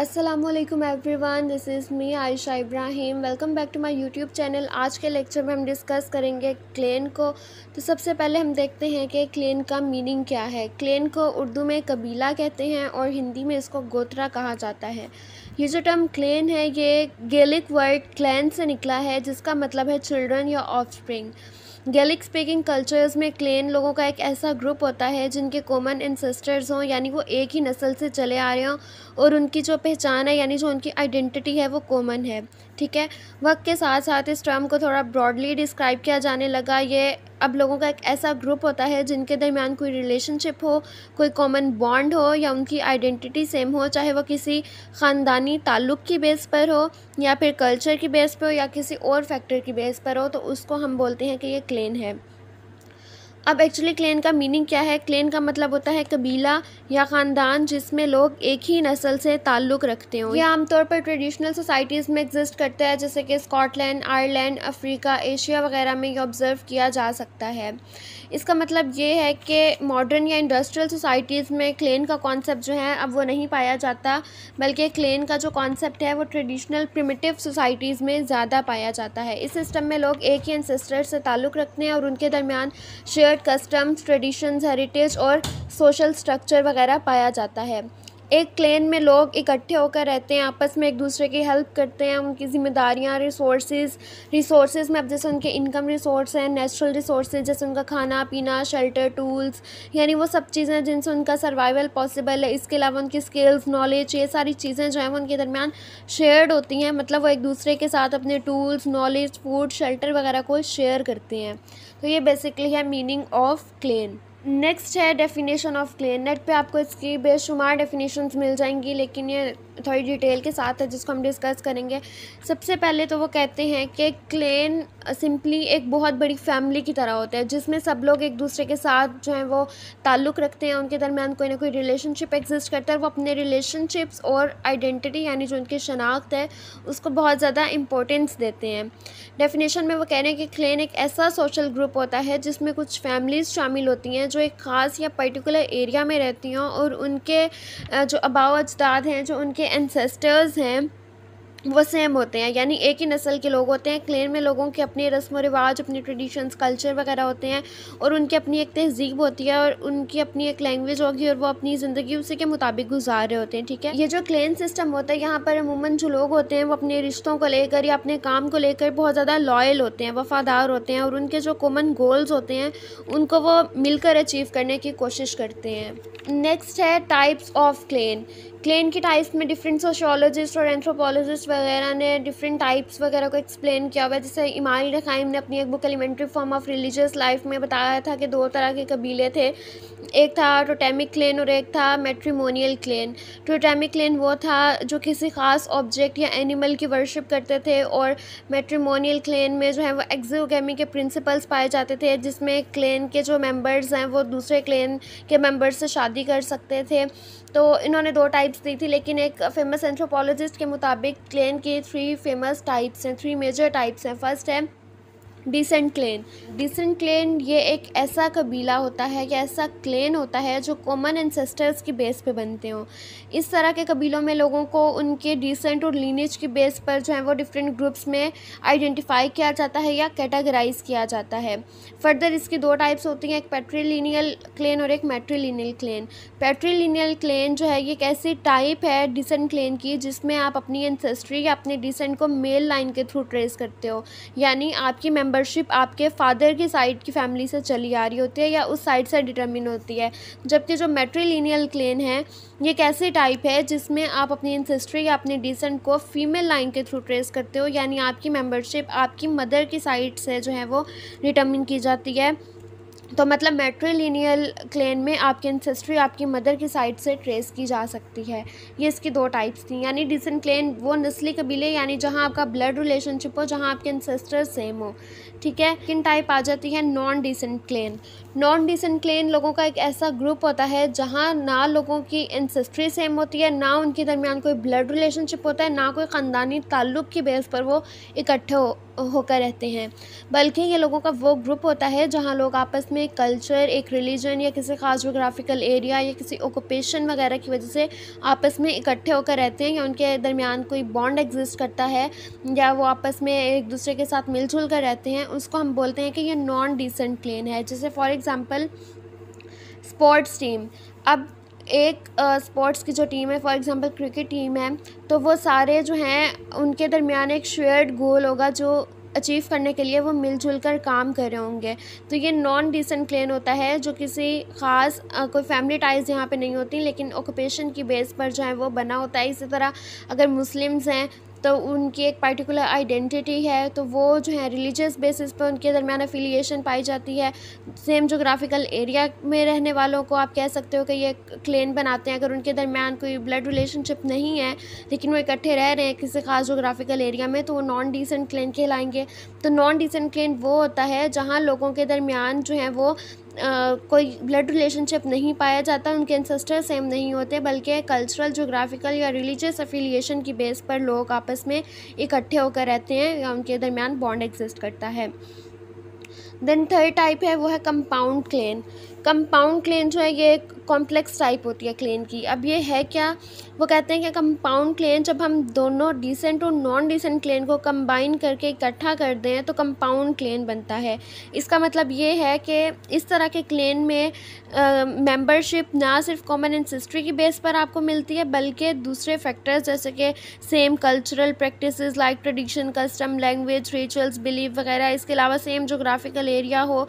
Aslam everyone this is me Ayesha Ibrahim welcome back to my YouTube channel आज के lecture में हम डिस्कस करेंगे क्लेन को तो सबसे पहले हम देखते हैं कि क्लेन का मीनिंग क्या है क्लेन को उर्दू में कबीला कहते हैं और हिंदी में इसको गोत्रा कहा जाता है ये जो टर्म क्लेन है ये गेलिक वर्ड क्लैन से निकला है जिसका मतलब है चिल्ड्रन या offspring Gaelic speaking cultures में क्लेन लोगों का एक ऐसा ग्रुप होता है जिनके कॉमन इंसेस्टर्स हों यानी वो एक ही नस्ल से चले आ रहे हों और उनकी जो पहचान है यानी जो उनकी आइडेंटिटी है वो कॉमन है ठीक है वक्त के साथ साथ इस टर्म को थोड़ा ब्रॉडली डिस्क्राइब किया जाने लगा ये अब लोगों का एक ऐसा ग्रुप होता है जिनके दरमियान कोई रिलेशनशिप हो कोई कॉमन बॉन्ड हो या उनकी आइडेंटिटी सेम हो चाहे वह किसी ख़ानदानी ताल्लुक़ की बेस पर हो या फिर कल्चर की बेस पर हो या किसी और फैक्टर की बेस पर हो तो उसको हम बोलते हैं कि ये क्लेन है अब एक्चुअली क्लेन का मीनिंग क्या है क्लेन का मतलब होता है कबीला या ख़ानदान जिसमें लोग एक ही नस्ल से ताल्लुक़ रखते हों यह आमतौर पर ट्रेडिशनल सोसाइटीज़ में एग्जिस्ट करता है जैसे कि स्कॉटलैंड आयरलैंड अफ्रीका एशिया वगैरह में ये ऑब्ज़र्व किया जा सकता है इसका मतलब ये है कि मॉडर्न या इंडस्ट्रियल सोसाइटीज़ में क्लेन का कॉन्सेप्ट जो है अब वो नहीं पाया जाता बल्कि क्लेन का जो कॉन्सेप्ट है वो ट्रेडिशनल प्रिमिटिव सोसाइटीज़ में ज़्यादा पाया जाता है इस सिस्टम में लोग एक ही एनसेस्टर से ताल्लुक़ रखते हैं और उनके दरमियान share culture customs traditions heritage और सोशल स्ट्रक्चर वगैरह पाया जाता है एक क्लैन में लोग इकट्ठे होकर रहते हैं आपस में एक दूसरे की हेल्प करते हैं उनकी ज़िम्मेदारियाँ रिसोर्सेज रिसोर्सेज में अब जैसे उनके इनकम रिसोर्स हैं नेचुरल रिसोर्स जैसे उनका खाना पीना शेल्टर टूल्स यानी वो सब चीज़ें जिनसे उनका सर्वाइवल पॉसिबल है इसके अलावा उनकी स्किल्स नॉलेज ये सारी चीज़ें जो हैं वो उनके दरमियान शेयर्ड होती हैं मतलब वो एक दूसरे के साथ अपने टूल्स नॉलेज फूड शेल्टर वगैरह को शेयर करते हैं तो ये बेसिकली है मीनिंग ऑफ क्लेन नेक्स्ट है डेफिनेशन ऑफ क्ले नेट पे आपको इसकी बेशुमार डेफिनेशंस मिल जाएंगी लेकिन ये थोड़ी डिटेल के साथ है जिसको हम डिस्कस करेंगे सबसे पहले तो वो कहते हैं कि क्लेन सिंपली एक बहुत बड़ी फैमिली की तरह होता है जिसमें सब लोग एक दूसरे के साथ जो है वो ताल्लुक़ रखते हैं उनके दरमियान कोई ना कोई रिलेशनशिप एग्जिस्ट करता है वो अपने रिलेशनशिप्स और आइडेंटिटी यानी जो उनकी शनाख्त है उसको बहुत ज़्यादा इम्पोर्टेंस देते हैं डेफिनेशन में वो कह रहे हैं कि क्लेन एक ऐसा सोशल ग्रुप होता है जिसमें कुछ फैमिलीज़ शामिल होती हैं जो एक ख़ास या पर्टिकुलर एरिया में रहती हों और उनके जो अबाव अजदाद हैं जो उनके एंसेस्टर्स हैं वो सेम होते हैं यानी एक ही नस्ल के लोग होते हैं क्लेन में लोगों के अपने रस्म व रिवाज अपने ट्रेडिशंस कल्चर वगैरह होते हैं और उनकी अपनी एक तहजीब होती है और उनकी अपनी एक लैंग्वेज होगी और वो अपनी ज़िंदगी उसी के मुताबिक गुजार रहे होते हैं ठीक है ये जो क्लेन सिस्टम होता है यहाँ पर अमूमन जो लोग होते हैं वो अपने रिश्तों को लेकर या अपने काम को लेकर बहुत ज़्यादा लॉयल होते हैं वफ़ादार होते हैं और उनके जो कॉमन गोल्स होते हैं उनको वो मिलकर अचीव करने की कोशिश करते हैं नेक्स्ट है टाइप्स ऑफ क्लेन क्लेन के टाइप्स में डिफरेंट सोशोलॉजिस्ट और एंथ्रोपोलॉजिस्ट वगैरह ने डिफरेंट टाइप्स वगैरह को एक्सप्लेन किया हुआ है जैसे इमाल रखाइम ने अपनी एक book elementary form of religious life में बताया था कि दो तरह के कबीले थे एक था टोटेमिक क्लेन और एक था मेट्रीमोनियल क्लेन टोटेमिक क्लेन वो था जो किसी ख़ास ऑब्जेक्ट या एनिमल की वर्शिप करते थे और मेट्रीमोनियल क्लेन में जो है वो एक्जियोगेमी के प्रिंसिपल्स पाए जाते थे जिसमें क्लेन के जो मेम्बर्स हैं वो दूसरे क्लेन के मेम्बर्स से शादी स्टडी कर सकते थे तो इन्होंने दो टाइप्स दी थी लेकिन एक फेमस एंथ्रोपोलॉजिस्ट के मुताबिक क्लेन के थ्री फेमस टाइप्स हैं थ्री मेजर टाइप्स हैं फर्स्ट है डिसेंट क्लेन डिसेंट क्लेन ये एक ऐसा कबीला होता है या ऐसा क्लेन होता है जो कॉमन एंसेस्टर्स की बेस पे बनते हों इस तरह के कबीलों में लोगों को उनके डिसेंट और लीनेज की बेस पर जो है वो डिफरेंट ग्रुप्स में आइडेंटिफाई किया जाता है या कैटेगराइज किया जाता है फर्दर इसकी दो टाइप्स होती हैं एक पेट्रीलिनियल क्लेन और एक मेट्रीलिनियल क्लेन पेट्रीलिनियल क्लेन जो है ये एक ऐसी टाइप है डिसेंट क्लेन की जिसमें आप अपनी एंसेस्ट्री या अपने डिसेंट को मेल लाइन के थ्रू ट्रेस करते हो यानी आपकी मेम मेंबरशिप आपके फादर की साइड की फैमिली से चली आ रही होती है या उस साइड से डिटर्मिन होती है जबकि जो मेट्रीलिनियल क्लेन है ये कैसे टाइप है जिसमें आप अपनी इंसेस्ट्री या अपने डिसेंट को फीमेल लाइन के थ्रू ट्रेस करते हो यानी आपकी मेम्बरशिप आपकी मदर की साइड से जो है वो डिटर्मिन की जाती है तो मतलब मेट्रीलिनियल क्लेन में आपकी इंसेस्ट्री आपकी मदर की साइड से ट्रेस की जा सकती है ये इसकी दो टाइप्स थी यानी डिसेंट क्लेन वो नस्ली कबीले यानी जहाँ आपका ब्लड रिलेशनशिप हो जहाँ आपके इंसेस्टर सेम हो ठीक है किन टाइप आ जाती है non descent clan non descent clan लोगों का एक ऐसा ग्रुप होता है जहाँ ना लोगों की इंसेस्ट्री सेम होती है ना उनके दरमियान कोई ब्लड रिलेशनशिप होता है ना कोई ख़ानदानी ताल्लुक की बेस पर वो इकट्ठे हो होकर रहते हैं बल्कि ये लोगों का वो ग्रुप होता है जहाँ लोग आपस में एक कल्चर एक रिलीजन या किसी खास जोग्राफिकल एरिया या किसी ऑकुपेशन वगैरह की वजह से आपस में इकट्ठे होकर रहते हैं या उनके दरमियान कोई बॉन्ड एग्जिस्ट करता है या वो आपस में एक दूसरे के साथ मिलजुल कर रहते हैं उसको हम बोलते हैं कि ये नॉन डिसेंट क्लेन है जैसे फॉर एग्ज़ाम्पल स्पोर्ट्स टीम अब एक स्पोर्ट्स uh, की जो टीम है फॉर एग्ज़ाम्पल क्रिकेट टीम है तो वो सारे जो हैं उनके दरमियान एक शेयर्ड गोल होगा जो अचीव करने के लिए वो मिलजुल कर काम कर रहे होंगे तो ये नॉन डिसेंट क्लेन होता है जो किसी ख़ास कोई फैमिली टाइज यहाँ पे नहीं होती लेकिन ऑक्यूपेशन की बेस पर जो है वो बना होता है इसी तरह अगर मुस्लिम्स हैं तो उनकी एक पर्टिकुलर आइडेंटिटी है तो वो जो है रिलीजियस बेसिस पर उनके दरमियान अफिलिएशन पाई जाती है सेम जोग्राफिकल एरिया में रहने वालों को आप कह सकते हो कि ये क्लेन बनाते हैं अगर उनके दरमियान कोई ब्लड रिलेशनशिप नहीं है लेकिन वो इकट्ठे रह रहे हैं किसी खास जोग्राफिकल एरिया में तो वो नॉन डिसेंट क्लेन कहलाएंगे तो नॉन डिसेंट क्लेन वो होता है जहाँ लोगों के दरमियान जो है वो आ, कोई ब्लड रिलेशनशिप नहीं पाया जाता उनके इंसेस्टर सेम नहीं होते बल्कि कल्चरल जोग्राफिकल या रिलीजियस अफिलिएशन की बेस पर लोग आपस में इकट्ठे होकर रहते हैं या उनके दरमियान बॉन्ड एग्जिस्ट करता है देन थर्ड टाइप है वो है कंपाउंड क्लेन कंपाउंड क्लेन जो है ये कॉम्प्लेक्स टाइप होती है क्लेन की अब ये है क्या वो कहते हैं कि कंपाउंड क्लेन जब हम दोनों डिसेंट और नॉन डिसेंट क्लेन को कंबाइन करके इकट्ठा कर दें तो कंपाउंड क्लेन बनता है इसका मतलब ये है कि इस तरह के क्लेन में मेंबरशिप ना सिर्फ कॉमन एंसिस्ट्री की बेस पर आपको मिलती है बल्कि दूसरे फैक्टर्स जैसे कि same cultural practice like tradition custom language rituals believe वगैरह इसके अलावा सेम जोग्राफिकल एरिया हो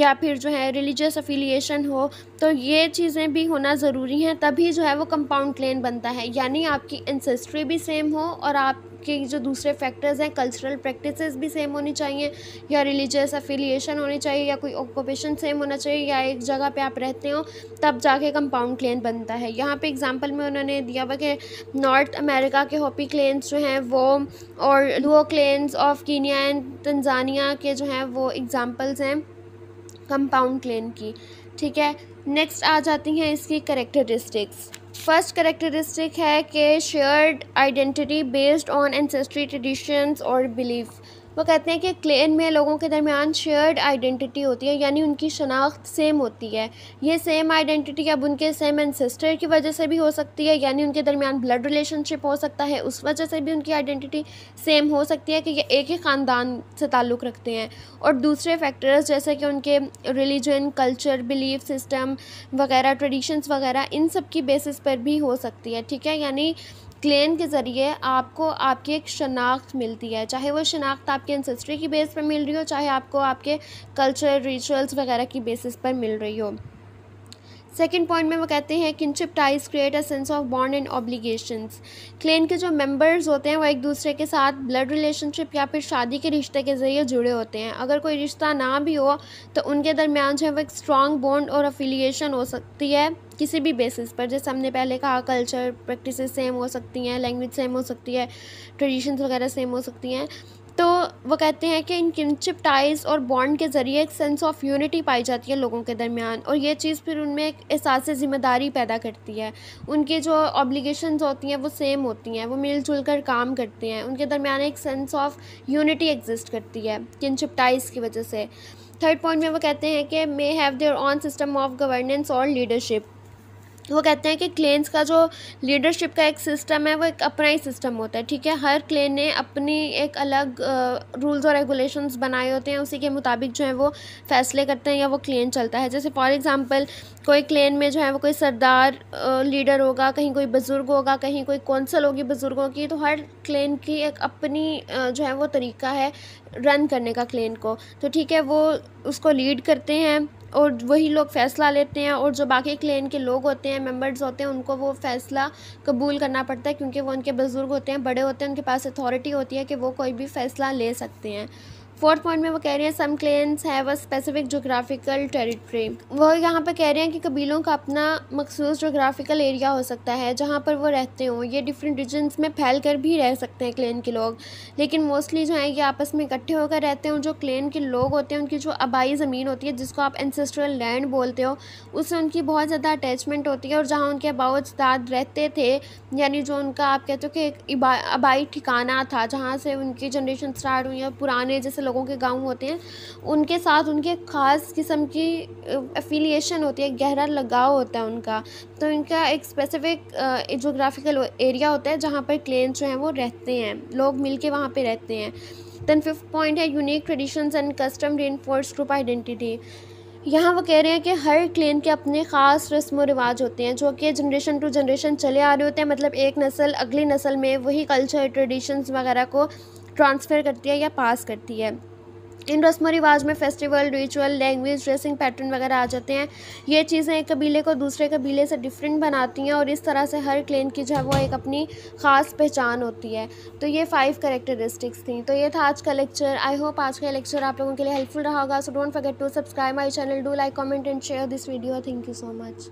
या फिर जो है रिलीजियस अफिलिए क्रिएशन हो तो ये चीज़ें भी होना ज़रूरी हैं तभी जो है वो कंपाउंड क्लेन बनता है यानी आपकी इंसेस्ट्री भी सेम हो और आप के जो दूसरे फैक्टर्स हैं कल्चरल प्रैक्टिसेस भी सेम होनी चाहिए या रिलीजियस अफिलिएशन होनी चाहिए या कोई ऑक्यूपेशन सेम होना चाहिए या एक जगह पे आप रहते हो तब जाके कंपाउंड क्लेन बनता है यहाँ पे एग्जांपल में उन्होंने दिया हुआ कि नॉर्थ अमेरिका के हॉपी क्लेंस जो हैं वो और Luo clans of Kenya and Tanzania के जो हैं वो एग्ज़ाम्पल्स हैं कंपाउंड क्लेन की ठीक है नेक्स्ट आ जाती हैं इसकी करेक्टरिस्टिक्स फर्स्ट करेक्टरिस्टिक है कि shared identity based on ancestry traditions और बिलीफ वो कहते हैं कि क्लेन में लोगों के दरमियान शेयर्ड आइडेंटिटी होती है यानी उनकी शनाख्त सेम होती है ये सेम आइडेंटिटी अब उनके सेम एनसेस्टर की वजह से भी हो सकती है यानी उनके दरमियान ब्लड रिलेशनशिप हो सकता है उस वजह से भी उनकी आइडेंटिटी सेम हो सकती है कि ये एक ही ख़ानदान से ताल्लुक़ रखते हैं और दूसरे फैक्टर्स जैसे कि उनके रिलीजन कल्चर बिलीफ सिस्टम वगैरह ट्रेडिशंस वगैरह इन सब की बेसिस पर भी हो सकती है ठीक है यानी क्लेन के ज़रिए आपको आपकी एक शनाख्त मिलती है चाहे वो शनाख्त आपके इंसेस्ट्री की बेस पर मिल रही हो चाहे आपको आपके कल्चर रिचुअल्स वगैरह की बेसिस पर मिल रही हो सेकेंड पॉइंट में वो कहते हैं kinship ties create a sense of bond and obligations clan के जो मेंबर्स होते हैं वो एक दूसरे के साथ ब्लड रिलेशनशिप या फिर शादी के रिश्ते के ज़रिए जुड़े होते हैं अगर कोई रिश्ता ना भी हो तो उनके दरमियान जो है वो एक स्ट्रॉन्ग बॉन्ड और अफिलिएशन हो सकती है किसी भी बेसिस पर जैसे हमने पहले कहा कल्चर प्रैक्टिस सेम हो सकती हैं लैंग्वेज सेम हो सकती है ट्रेडिशंस वगैरह सेम हो सकती हैं तो वो कहते हैं कि इन किनशिप टाइज और बॉन्ड के ज़रिए एक सेंस ऑफ यूनिटी पाई जाती है लोगों के दरमियान और ये चीज़ फिर उनमें एक एहसास ज़िम्मेदारी पैदा करती है उनकी जो ऑब्लिगेशंस होती हैं वो सेम होती हैं वो मिलजुल कर काम करते हैं उनके दरमियान एक सेंस ऑफ यूनिटी एग्जिस्ट करती है किनशिप टाइज की वजह से थर्ड पॉइंट में वो कहते हैं कि may have their own system of governance और लीडरशिप वो कहते हैं कि क्लेन्स का जो लीडरशिप का एक सिस्टम है वो एक अपना ही सिस्टम होता है ठीक है हर क्लेन ने अपनी एक अलग रूल्स और रेगुलेशंस बनाए होते हैं उसी के मुताबिक जो है वो फैसले करते हैं या वो क्लेन चलता है जैसे फॉर एग्ज़ाम्पल कोई क्लेन में जो है वो कोई सरदार लीडर होगा कहीं कोई बुज़ुर्ग होगा कहीं कोई कौंसल होगी बुज़ुर्गों की तो हर क्लेन की एक अपनी जो है वो तरीका है रन करने का क्लेन को तो ठीक है वो उसको लीड करते हैं और वही लोग फ़ैसला लेते हैं और जो बाकी क्लेन के लोग होते हैं मेंबर्स होते हैं उनको वो फ़ैसला कबूल करना पड़ता है क्योंकि वो उनके बुज़ुर्ग होते हैं बड़े होते हैं उनके पास अथॉरिटी होती है कि वो कोई भी फ़ैसला ले सकते हैं फोर्थ पॉइंट में वो कह रहे हैं सम क्लेंस है अ स्पेसिफिक जोग्राफिकल टेरिटरी वो यहाँ पर कह रहे हैं कि कबीलों का अपना मखसूस जोग्राफिकल एरिया हो सकता है जहाँ पर वो रहते हों ये डिफरेंट रीजन्स में फैल कर भी रह सकते हैं क्लेन के लोग लेकिन मोस्टली जो है ये आपस में इकट्ठे होकर रहते हैं जो क्लेन के लोग होते हैं उनकी जो आबाई ज़मीन होती है जिसको आप एंसेस्ट्रल लैंड बोलते हो उससे उनकी बहुत ज़्यादा अटैचमेंट होती है और जहाँ उनके अबाव रहते थे यानी जो उनका आप कहते हो कि एक आबाई ठिकाना था जहाँ से उनकी जनरेशन स्टार्ट हुई है पुराने जैसे लोगों के गांव होते हैं उनके साथ उनके ख़ास किस्म की एफिलिएशन होती है गहरा लगाव होता है उनका तो इनका एक स्पेसिफिक जोग्राफिकल एरिया होता है जहाँ पर क्लेंस जो हैं वो रहते हैं लोग मिल के वहाँ पर रहते हैं दैन फिफ्थ पॉइंट है unique traditions and custom enforce group identity यहाँ वो कह रहे हैं कि हर क्लेन के अपने ख़ास रस्म व रिवाज होते हैं जो कि जनरेशन टू जनरेशन चले आ रहे होते हैं मतलब एक नस्ल अगली नस्ल में वही कल्चर ट्रेडिशंस वगैरह को ट्रांसफ़र करती है या पास करती है इन रस्म रिवाज में festival ritual language dressing pattern वगैरह आ जाते हैं ये चीज़ें एक कबीले को दूसरे कबीले से डिफरेंट बनाती हैं और इस तरह से हर क्लेन की जो है वो एक अपनी ख़ास पहचान होती है तो ये फाइव करेक्टरिस्टिक्स थी तो ये था आज का लेक्चर आई होप आज का लेक्चर आप लोगों के लिए हेल्पफुल रहा होगा so don't forget to subscribe my channel do like comment and share this video thank you so much